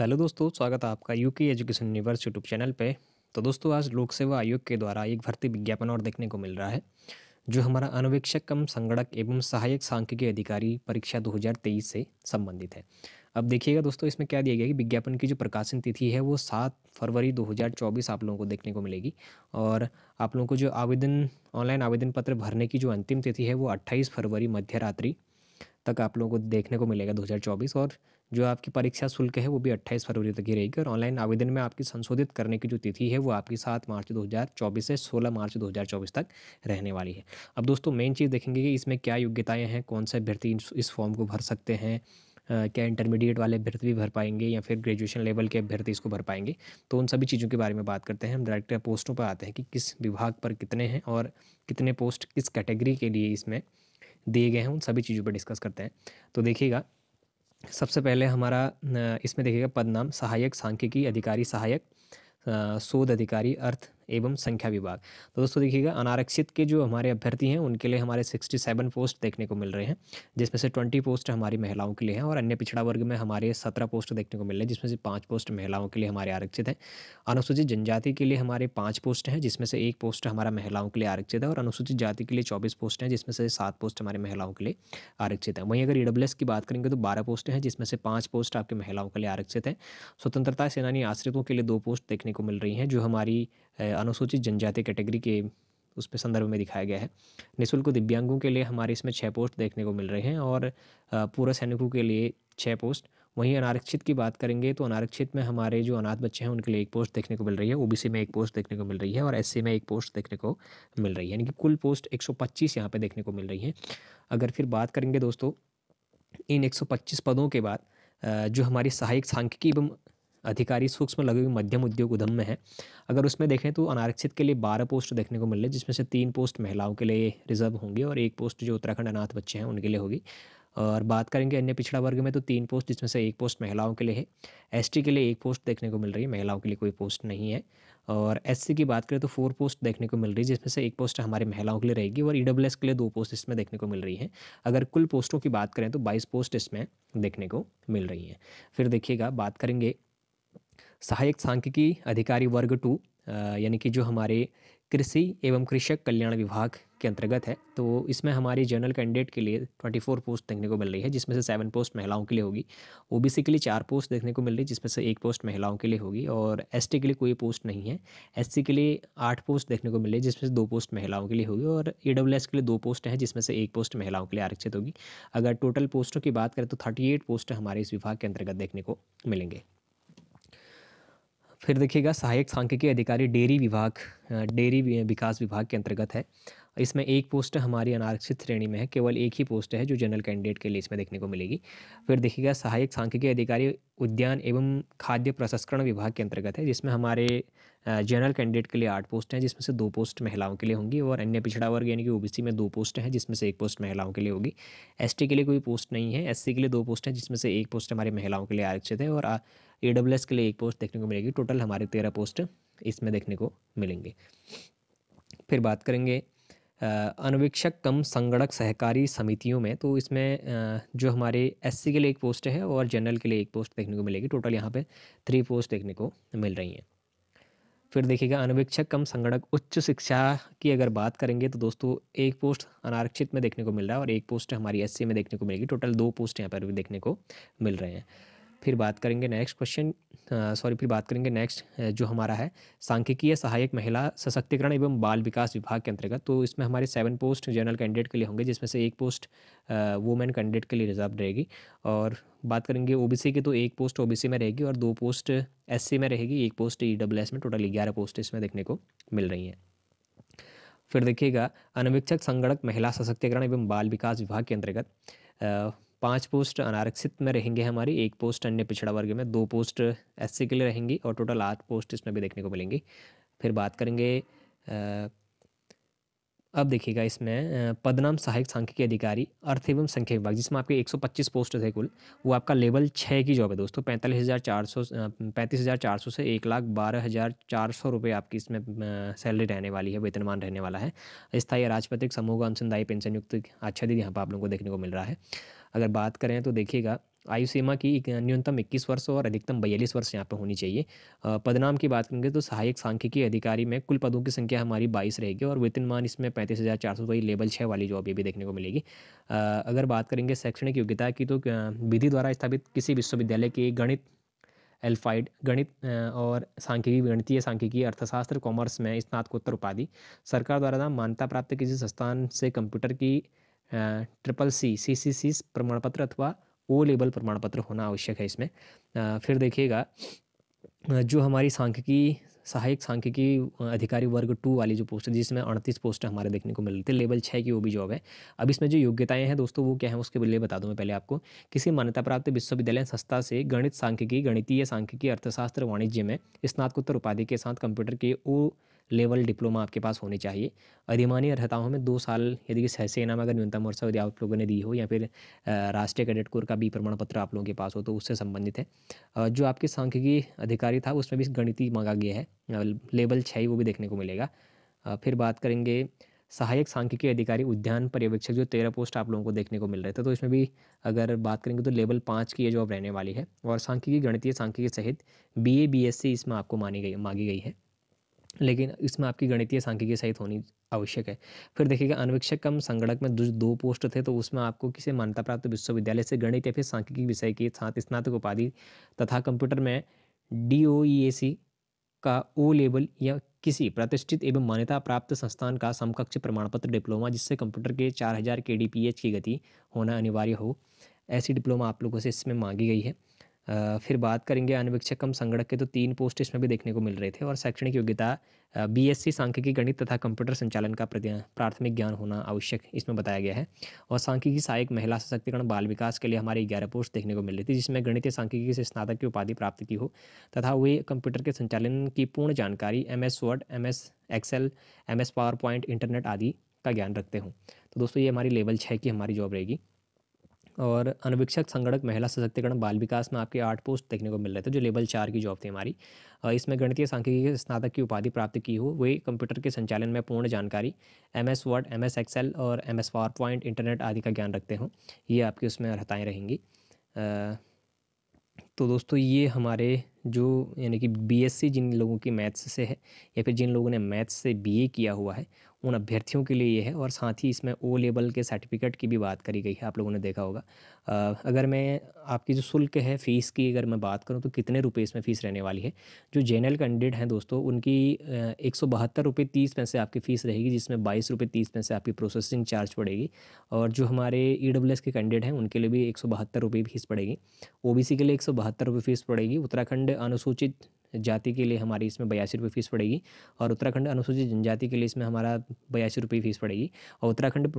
hello दोस्तों स्वागत है आपका UK education universe YouTube channel पे तो दोस्तों आज लोक सेवा आयोग के द्वारा एक भर्ती विज्ञापन और देखने को मिल रहा है जो हमारा अनुवेक्षक कम संगणक एवं सहायक सांख्यिकी अधिकारी परीक्षा 2023 से संबंधित है अब देखिएगा दोस्तों इसमें क्या दिया गया कि विज्ञापन की जो प्रकाशन तिथि है वो सात फरवरी 2024 आप लोगों को देखने को मिलेगी और आप लोगों को जो आवेदन ऑनलाइन आवेदन पत्र भरने की जो अंतिम तिथि है वो अट्ठाईस फरवरी रात्रि तक आप लोगों को देखने को मिलेगा 2024 और जो आपकी परीक्षा शुल्क है वो भी अट्ठाईस फरवरी तक ही रहेगी और ऑनलाइन आवेदन में आपकी संशोधित करने की जो तिथि है वो आपकी सात मार्च 2024 से 16 मार्च 2024 तक रहने वाली है अब दोस्तों मेन चीज़ देखेंगे कि इसमें क्या योग्यताएँ हैं कौन से अभ्यर्थी इस फॉर्म को भर सकते हैं Uh, क्या इंटरमीडिएट वाले अभ्यर्थी भी भर पाएंगे या फिर ग्रेजुएशन लेवल के अभ्यर्थी इसको भर पाएंगे तो उन सभी चीज़ों के बारे में बात करते हैं हम डायरेक्टर पोस्टों पर आते हैं कि किस विभाग पर कितने हैं और कितने पोस्ट किस कैटेगरी के लिए इसमें दिए गए हैं उन सभी चीज़ों पर डिस्कस करते हैं तो देखिएगा सबसे पहले हमारा इसमें देखिएगा पद नाम सहायक सांख्यिकी अधिकारी सहायक शोध अधिकारी अर्थ एवं संख्या विभाग तो दोस्तों देखिएगा अनारक्षित के जो हमारे अभ्यर्थी हैं उनके लिए हमारे सिक्सटी सेवन पोस्ट देखने को मिल रहे हैं जिसमें से ट्वेंटी पोस्ट हमारी महिलाओं के लिए हैं और अन्य पिछड़ा वर्ग में हमारे सत्रह पोस्ट देखने को मिल रहे हैं जिसमें से पाँच पोस्ट महिलाओं के लिए हमारे आरक्षित हैं अनुसूचित जनजाति के लिए हमारे पाँच पोस्ट हैं जिसमें से एक पोस्ट हमारा महिलाओं के लिए आरक्षित है और अनुसूचित जाति के लिए चौबीस पोस्ट हैं जिसमें से सात पोस्ट हमारे महिलाओं के लिए आरक्षित हैं वहीं अगर ई e की बात करेंगे तो बारह पोस्ट हैं जिसमें से पाँच पोस्ट आपके महिलाओं के लिए आरक्षित हैं स्वतंत्रता सेनानी आश्रितों के लिए दो पोस्ट देखने को मिल रही हैं जो हमारी अनुसूचित जनजाति कैटेगरी के उस पर संदर्भ में दिखाया गया है निःशुल्क दिव्यांगों के लिए हमारे इसमें छः पोस्ट देखने को मिल रहे हैं और पूर्व सैनिकों के लिए छः पोस्ट वहीं अनारक्षित की बात करेंगे तो अनारक्षित में हमारे जो अनाथ बच्चे हैं उनके लिए एक पोस्ट देखने को मिल रही है ओबीसी में एक पोस्ट देखने को मिल रही है और एससी में एक पोस्ट देखने को मिल रही है यानी कि कुल पोस्ट 125 यहाँ पर देखने को मिल रही है अगर फिर बात करेंगे दोस्तों इन 125 पदों के बाद जो हमारी सहायक सांख्यिकी एवं अधिकारी सूक्ष्म लघु हुए मध्यम उद्योग उद्यम में है अगर उसमें देखें तो अनारक्षित के लिए बारह पोस्ट देखने को मिल रहे जिसमें से तीन पोस्ट महिलाओं के लिए रिजर्व होंगी और एक पोस्ट जो उत्तराखंड अनाथ बच्चे हैं उनके लिए होगी और बात करेंगे अन्य पिछड़ा वर्ग में तो तीन पोस्ट जिसमें से एक पोस्ट महिलाओं के लिए है एसटी के लिए एक पोस्ट देखने को मिल रही है महिलाओं के लिए कोई पोस्ट नहीं है और एससी की बात करें तो फोर पोस्ट देखने को मिल रही है जिसमें से एक पोस्ट हमारे महिलाओं के लिए रहेगी और ई के लिए दो पोस्ट इसमें देखने को मिल रही है अगर कुल पोस्टों की बात करें तो बाईस पोस्ट इसमें देखने को मिल रही हैं फिर देखिएगा बात करेंगे सहायक सांख्यिकी अधिकारी वर्ग टू यानी कि जो हमारे कृषि एवं कृषक कल्याण विभाग के अंतर्गत है तो इसमें हमारी जनरल कैंडिडेट के लिए ट्वेंटी फोर पोस्ट देखने को मिल रही है जिसमें से सेवन पोस्ट महिलाओं के लिए होगी ओबीसी के लिए चार पोस्ट देखने को मिल रही है जिसमें से एक पोस्ट महिलाओं के लिए होगी और एसटी के लिए कोई पोस्ट नहीं है एससी के लिए आठ पोस्ट देखने को मिल रही है जिसमें से दो पोस्ट महिलाओं के लिए होगी और ई के लिए दो पोस्ट हैं जिसमें से एक पोस्ट महिलाओं के लिए आरक्षित होगी अगर टोटल पोस्टों की बात करें तो थर्टी पोस्ट हमारे इस विभाग के अंतर्गत देखने को मिलेंगे फिर देखिएगा सहायक सांख्यिकी अधिकारी डेयरी विभाग डेयरी विकास विभाग के अंतर्गत है इसमें एक पोस्ट हमारी अनारक्षित श्रेणी में है केवल एक ही पोस्ट है जो जनरल कैंडिडेट के लिए इसमें देखने को मिलेगी फिर देखिएगा सहायक सांख्यिकी अधिकारी उद्यान एवं खाद्य प्रसंस्करण विभाग के अंतर्गत है जिसमें हमारे जनरल कैंडिडेट के लिए आठ पोस्ट हैं जिसमें से दो पोस्ट महिलाओं के लिए होंगी और अन्य पिछड़ा वर्ग यानी कि ओबीसी में दो पोस्ट हैं जिसमें से एक पोस्ट महिलाओं के लिए होगी एसटी के लिए कोई पोस्ट नहीं है एससी के लिए दो पोस्ट हैं जिसमें से एक पोस्ट हमारी महिलाओं के लिए आरक्षित है और ए के लिए एक पोस्ट देखने को मिलेगी टोटल हमारे तेरह पोस्ट इसमें देखने को मिलेंगे फिर बात करेंगे अनवीक्षक कम संगणक सहकारी समितियों में तो इसमें जो हमारे एससी के लिए एक पोस्ट है और जनरल के लिए एक पोस्ट देखने को मिलेगी टोटल यहाँ पे थ्री पोस्ट देखने को मिल रही हैं फिर देखिएगा अनवीक्षक कम संगणक उच्च शिक्षा की अगर बात करेंगे तो दोस्तों एक पोस्ट अनारक्षित में देखने को मिल रहा है और एक पोस्ट हमारी एस में देखने को मिलेगी टोटल दो पोस्ट यहाँ पर भी देखने को मिल रहे हैं फिर बात करेंगे नेक्स्ट क्वेश्चन सॉरी फिर बात करेंगे नेक्स्ट जो हमारा है सांख्यिकीय सहायक महिला सशक्तिकरण एवं बाल विकास विभाग के अंतर्गत तो इसमें हमारे सेवन पोस्ट जनरल कैंडिडेट के लिए होंगे जिसमें से एक पोस्ट वुमेन कैंडिडेट के लिए रिजर्व रहेगी और बात करेंगे ओबीसी की तो एक पोस्ट ओबीसी में रहेगी और दो पोस्ट एस में रहेगी एक पोस्ट ई e में टोटल ग्यारह पोस्ट इसमें देखने को मिल रही हैं फिर देखिएगा अनवीक्षक संगणक महिला सशक्तिकरण एवं बाल विकास विभाग के अंतर्गत पाँच पोस्ट अनारक्षित में रहेंगे हमारी एक पोस्ट अन्य पिछड़ा वर्ग में दो पोस्ट एस के लिए रहेंगी और टोटल आठ पोस्ट इसमें भी देखने को मिलेंगी फिर बात करेंगे अब देखिएगा इसमें पदनाम सहायक सांख्यिकी अधिकारी अर्थ एवं संख्या विभाग जिसमें आपके 125 पोस्ट थे कुल वो आपका लेवल छः की जॉब है दोस्तों पैंतालीस हज़ार चार सौ पैंतीस हज़ार चार सौ से एक लाख बारह हज़ार चार सौ रुपये आपकी इसमें सैलरी रहने वाली है वेतनमान रहने वाला है स्थायी राजपत्रिक समूह का पेंशन युक्त आच्छादित यहाँ पर आप लोगों को देखने को मिल रहा है अगर बात करें तो देखिएगा आयु सीमा की न्यूनतम 21 वर्ष और अधिकतम बयालीस वर्ष यहाँ पर होनी चाहिए पदनाम की बात करेंगे तो सहायक सांख्यिकी अधिकारी में कुल पदों की संख्या हमारी बाईस रहेगी और वेतनमान इसमें पैंतीस हज़ार चार सौ वही लेवल छः वाली जॉब ये भी देखने को मिलेगी अगर बात करेंगे शैक्षणिक योग्यता की तो विधि द्वारा स्थापित किसी विश्वविद्यालय की गणित एल्फाइड गणित और सांख्यिकी गणितीय सांख्यिकी अर्थशास्त्र कॉमर्स में स्नातकोत्तर उपाधि सरकार द्वारा मान्यता प्राप्त किसी संस्थान से कंप्यूटर की ट्रिपल सी सी सी सी प्रमाण पत्र अथवा ओ लेवल प्रमाण पत्र होना आवश्यक है इसमें फिर देखिएगा जो हमारी सांख्यिकी सहायक सांख्यिकी अधिकारी वर्ग टू वाली जो पोस्ट है जिसमें अड़तीस पोस्ट हमारे देखने को मिल रही थी लेवल छः की वो भी जॉब है अब इसमें जो योग्यताएं हैं दोस्तों वो क्या है उसके लिए बता दूँ मैं पहले आपको किसी मान्यता प्राप्त विश्वविद्यालय संस्था से गणित सांख्यिकी गणितीय सांख्यिकी अर्थशास्त्र वाणिज्य में स्नातकोत्तर उपाधि के साथ कंप्यूटर के ओ लेवल डिप्लोमा आपके पास होने चाहिए अधिमानी अर्थताओं में दो साल यदि कि सह सेना में अगर न्यूनतम वर्षा यदि आप लोगों ने दी हो या फिर राष्ट्रीय कैडेट कोर का भी प्रमाण पत्र आप लोगों के पास हो तो उससे संबंधित है जो आपके सांख्यिकी अधिकारी था उसमें भी गणिति मांगा गया है लेवल छः वो भी देखने को मिलेगा फिर बात करेंगे सहायक सांख्यिकी अधिकारी उद्यान पर्यवेक्षक जो तेरह पोस्ट आप लोगों को देखने को मिल रहे थे तो इसमें भी अगर बात करेंगे तो लेवल पाँच की ये जॉब रहने वाली है और सांख्यिकी गणितीय सांख्यिकी सहित B A B S C इसमें आपको मानी गई मांगी गई है लेकिन इसमें आपकी गणितीय सांख्यिकी सहित होनी आवश्यक है फिर देखिएगा अनवीक्षक कम संगणक में जो दो पोस्ट थे तो उसमें आपको किसी मान्यता प्राप्त विश्वविद्यालय से गणित या फिर सांख्यिकी विषय के साथ स्नातक उपाधि तथा कंप्यूटर में डी e का ओ लेवल या किसी प्रतिष्ठित एवं मान्यता प्राप्त संस्थान का समकक्ष प्रमाण पत्र डिप्लोमा जिससे कंप्यूटर के चार हज़ार के डी पी एच की गति होना अनिवार्य हो ऐसी डिप्लोमा आप लोगों से इसमें मांगी गई है फिर बात करेंगे अनवीक्षक कम संगणक के तो तीन पोस्ट इसमें भी देखने को मिल रहे थे और शैक्षणिक योग्यता बीएससी सांख्यिकी गणित तथा कंप्यूटर संचालन का प्राथमिक ज्ञान होना आवश्यक इसमें बताया गया है और सांख्यिकी सहायक महिला सशक्तिकरण बाल विकास के लिए हमारे ग्यारह पोस्ट देखने को मिल रही थी जिसमें गणित सांख्यिकी से स्नातक की उपाधि प्राप्त की हो तथा वे कंप्यूटर के संचालन की पूर्ण जानकारी M S Word M S Excel M S PowerPoint internet आदि का ज्ञान रखते हों तो दोस्तों ये हमारी लेवल छः की हमारी जॉब रहेगी और अनवीक्षक संगठक महिला सशक्तिकरण बाल विकास में आपके आठ पोस्ट देखने को मिल रहे थे जो लेवल चार की जॉब थी हमारी इसमें गणितीय सांख्यिकी के स्नातक की उपाधि प्राप्त की हो वे कंप्यूटर के संचालन में पूर्ण जानकारी M S Word M S Excel और M S PowerPoint internet आदि का ज्ञान रखते हों ये आपकी उसमें अर्हताएँ रहेंगी तो दोस्तों ये हमारे जो यानी कि बीएससी जिन लोगों की मैथ्स से है या फिर जिन लोगों ने मैथ्स से बीए किया हुआ है उन अभ्यर्थियों के लिए ये है और साथ ही इसमें ओ लेवल के सर्टिफिकेट की भी बात करी गई है आप लोगों ने देखा होगा आ, अगर मैं आपकी जो शुल्क है फ़ीस की अगर मैं बात करूँ तो कितने रुपये इसमें फ़ीस रहने वाली है जो जनरल कैंडिडेट हैं दोस्तों उनकी एक सौ बहत्तर रुपये तीस पैसे आपकी फ़ीस रहेगी जिसमें बाईस रुपये तीस पैसे आपकी प्रोसेसिंग चार्ज पड़ेगी और जो हमारे ई e एस के कैंडिडेट हैं उनके लिए भी एक सौ बहत्तर रुपये फीस पड़ेगी ओ बी सी के लिए एक सौ बहत्तर रुपये फीस पड़ेगी उत्तराखंड अनुसूचित जाति के लिए हमारी इसमें बयासी रुपये फ़ीस पड़ेगी और उत्तराखंड अनुसूचित जनजाति के लिए इसमें हमारा बयासी रुपये फ़ीस पड़ेगी और उत्तराखंड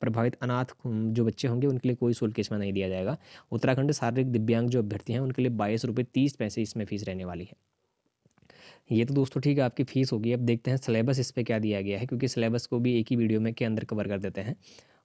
प्रभावित अनाथ जो बच्चे होंगे उनके लिए कोई शुल्क इसमें नहीं दिया जाएगा उत्तराखंड शारीरिक दिव्यांग जो अभ्यर्थी हैं उनके लिए बाईस रुपये तीस पैसे इसमें फ़ीस रहने वाली है ये तो दोस्तों ठीक है आपकी फ़ीस होगी अब देखते हैं सिलेबस इस पर क्या दिया गया है क्योंकि सिलेबस को भी एक ही वीडियो में के अंदर कवर कर देते हैं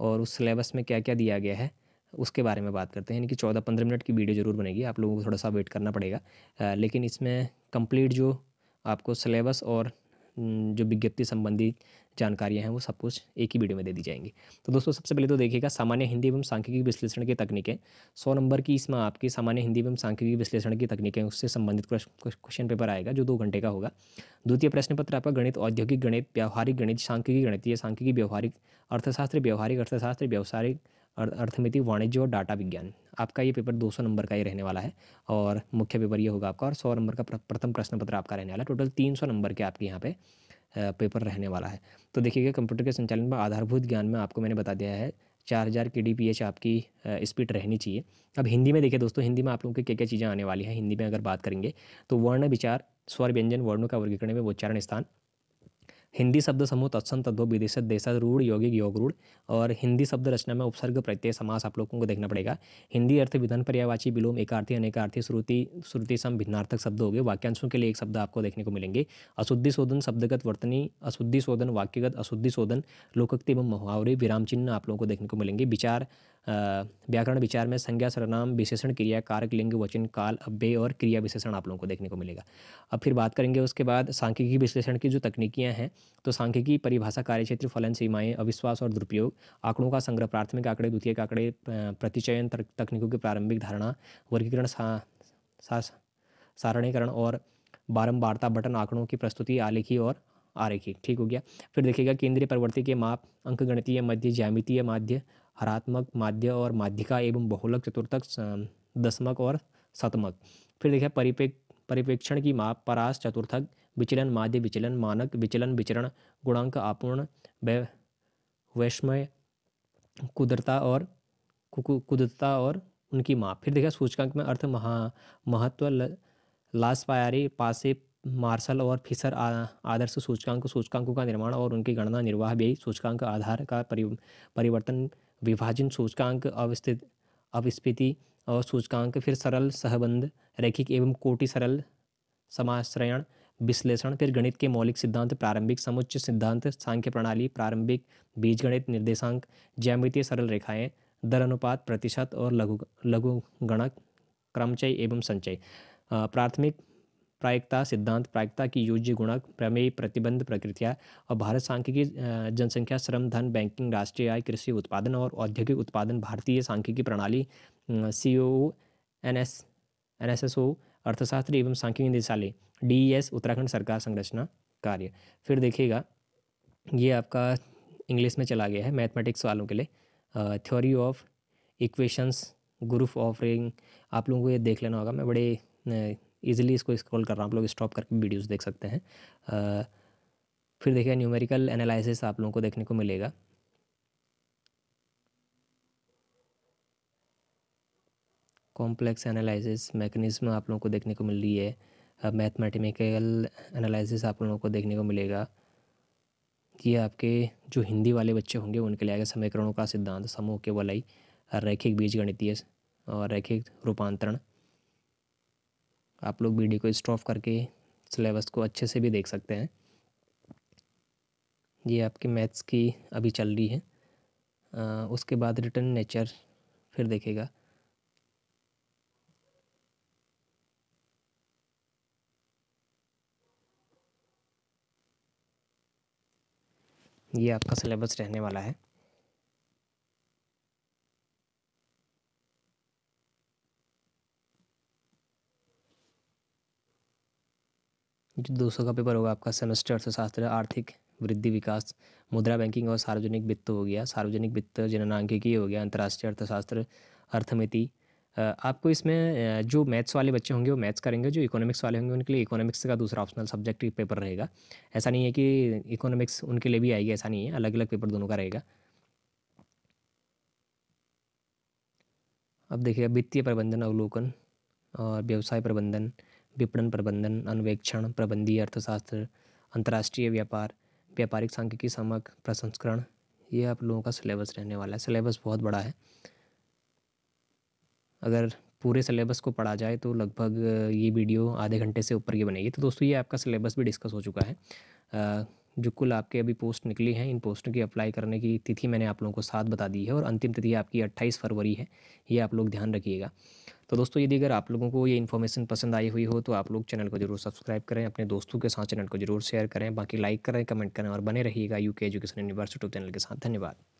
और उस सिलेबस में क्या क्या दिया गया है उसके बारे में बात करते हैं यानी कि चौदह पंद्रह मिनट की वीडियो ज़रूर बनेगी आप लोगों को थोड़ा सा वेट करना पड़ेगा लेकिन इसमें कंप्लीट जो आपको सिलेबस और जो विज्ञप्ति संबंधी जानकारियां हैं वो सब कुछ एक ही वीडियो में दे दी जाएंगी तो दोस्तों सबसे पहले तो देखिएगा सामान्य हिंदी एवं सांख्यिकी विश्लेषण की तकनीकें सौ नंबर की इसमें आपकी सामान्य हिंदी एवं सांख्यिकी विश्लेषण की तकनीकें उससे संबंधित क्वेश्चन पेपर आएगा जो दो घंटे का होगा द्वितीय प्रश्न पत्र आपका गणित औद्योगिक गणित व्यवहारिक गणित सांख्यिकी गणित या सांख्यिकी व्यवहारिक अर्थशास्त्र व्यवहारिक अर्थशास्त्र व्यवसायिक अर्थमिति वाणिज्य और डाटा विज्ञान आपका ये पेपर 200 नंबर का ही रहने वाला है और मुख्य पेपर ये होगा आपका और 100 नंबर का प्रथम प्रश्न पत्र आपका रहने वाला है टोटल 300 नंबर के आपके यहाँ पे पेपर रहने वाला है तो देखिएगा कंप्यूटर के संचालन में आधारभूत ज्ञान में आपको मैंने बता दिया है चार हज़ार के डी पी एच आपकी स्पीड रहनी चाहिए अब हिंदी में देखिए दोस्तों हिंदी में आप लोगों की क्या क्या चीज़ें आने वाली हैं हिंदी में अगर बात करेंगे तो वर्ण विचार स्वर व्यंजन वर्णों का वर्गीकरण में उच्चारण स्थान हिंदी शब्द समूह तत्सम तद्व विदेश देशा योगिक यौगिक रूढ़ और हिंदी शब्द रचना में उपसर्ग प्रत्यय समास आप लोगों को देखना पड़ेगा हिंदी अर्थ विधान पर्यावाची विलोम एकार्थी अनेकार्थी श्रुति श्रुति सम भिन्नार्थक शब्द हो गए वाक्यांशों के लिए एक शब्द आपको देखने को मिलेंगे अशुद्धि शोधन शब्दगत वर्तनी अशुद्धि शोधन वाक्यगत अशुद्धि शोधन लोकक्ति एवं मुहावरे विराम चिन्ह आप लोगों को देखने को मिलेंगे विचार व्याकरण विचार में संज्ञा सर्वनाम विशेषण क्रिया कारक लिंग वचन काल अव्यय और क्रिया विशेषण आप लोगों को देखने को मिलेगा अब फिर बात करेंगे उसके बाद सांख्यिकी विश्लेषण की जो तकनीकियाँ हैं तो सांख्यिकी परिभाषा कार्यक्षेत्र फलन सीमाएँ अविश्वास और दुरुपयोग आंकड़ों का संग्रह प्राथमिक आंकड़े द्वितीय आंकड़े प्रतिचयन तकनीकों की प्रारंभिक धारणा वर्गीकरण सारणीकरण और बारम्बारता बटन आंकड़ों की प्रस्तुति आलेखी और आरेखी ठीक हो गया फिर देखिएगा केंद्रीय प्रवृत्ति के माप अंक मध्य ज्यामितीय माध्य हरात्मक माध्य और माध्यिका एवं बहुलक चतुर्थक दशमक और शतमक फिर देखिए परिपेक परिपेक्षण की माप परास चतुर्थक विचलन माध्य विचलन मानक विचलन विचरण गुणांक आपूर्ण वै कुदरता और कुदरता और उनकी माँ फिर देखिए सूचकांक में अर्थ महा महत्व लास पायारी पासे मार्शल और फिसर आदर्श सूचकांक सूचकांकों का निर्माण और उनकी गणना निर्वाह भी सूचकांक आधार का परि, परिवर्तन विभाजन सूचकांक अवस्थित अविस्पीति और सूचकांक फिर सरल सहबंध रैखिक एवं कोटि सरल समाश्रयण विश्लेषण फिर गणित के मौलिक सिद्धांत प्रारंभिक समुच्च सिद्धांत सांख्य प्रणाली प्रारंभिक बीजगणित निर्देशांक ज्यामितीय सरल रेखाएं दर अनुपात प्रतिशत और लघु लघु गणक क्रमचय एवं संचय प्राथमिक प्रायिकता सिद्धांत प्रायिकता की योज्य गुणक प्रमेय प्रतिबंध प्रकृतियाँ और भारत सांख्यिकी जनसंख्या श्रम धन बैंकिंग राष्ट्रीय आय कृषि उत्पादन और औद्योगिक उत्पादन भारतीय सांख्यिकी प्रणाली C O N S N S S O अर्थशास्त्र एवं सांख्यिकी निदेशालय डी एस उत्तराखंड सरकार संरचना कार्य फिर देखिएगा ये आपका इंग्लिश में चला गया है मैथमेटिक्स वालों के लिए theory of equations group of ring आप लोगों को ये देख लेना होगा मैं बड़े ईजिली इसको स्क्रॉल कर रहा हूँ आप लोग स्टॉप करके वीडियोज़ देख सकते हैं आ, फिर देखिए न्यूमेरिकल एनालिसिस आप लोगों को देखने को मिलेगा कॉम्प्लेक्स एनालिसिस मैकेनिज्म आप लोगों को देखने को मिल रही है मैथमेटिकल एनालिसिस आप लोगों को देखने को मिलेगा ये आपके जो हिंदी वाले बच्चे होंगे उनके लिए आएगा समीकरणों का सिद्धांत समूह के वलय रैखिक गणितीय और रैखिक रूपांतरण आप लोग वीडियो को स्टॉप करके सिलेबस को अच्छे से भी देख सकते हैं ये आपकी मैथ्स की अभी चल रही है आ, उसके बाद रिटर्न नेचर फिर देखेगा ये आपका सिलेबस रहने वाला है जो दो सौ का पेपर होगा आपका सेमेस्टर अर्थशास्त्र आर्थिक वृद्धि विकास मुद्रा बैंकिंग और सार्वजनिक वित्त हो गया सार्वजनिक वित्त जननांकिकी हो गया अंतर्राष्ट्रीय अर्थशास्त्र अर्थमिति आपको इसमें जो मैथ्स वाले बच्चे होंगे वो मैथ्स करेंगे जो इकोनॉमिक्स वाले होंगे उनके लिए इकोनॉमिक्स का दूसरा ऑप्शनल सब्जेक्ट पेपर रहेगा ऐसा नहीं है कि इकोनॉमिक्स उनके लिए भी आएगी ऐसा नहीं है अलग अलग पेपर दोनों का रहेगा अब देखिएगा वित्तीय प्रबंधन अवलोकन और व्यवसाय प्रबंधन विपणन प्रबंधन अन्वेक्षण प्रबंधी अर्थशास्त्र अंतर्राष्ट्रीय व्यापार व्यापारिक सांख्यिकी समक प्रसंस्करण ये आप लोगों का सिलेबस रहने वाला है सिलेबस बहुत बड़ा है अगर पूरे सिलेबस को पढ़ा जाए तो लगभग ये वीडियो आधे घंटे से ऊपर की बनेगी तो दोस्तों ये आपका सिलेबस भी डिस्कस हो चुका है आ, जो कुल आपके अभी पोस्ट निकली हैं इन पोस्टों की अप्लाई करने की तिथि मैंने आप लोगों को साथ बता दी है और अंतिम तिथि आपकी अट्ठाईस फरवरी है ये आप लोग ध्यान रखिएगा तो दोस्तों यदि अगर आप लोगों को ये इन्फॉर्मेशन पसंद आई हुई हो तो आप लोग चैनल को जरूर सब्सक्राइब करें अपने दोस्तों के साथ चैनल को जरूर शेयर करें बाकी लाइक करें कमेंट करें और बने रहिएगा यूके एजुकेशन यूनिवर्सिटी चैनल के साथ धन्यवाद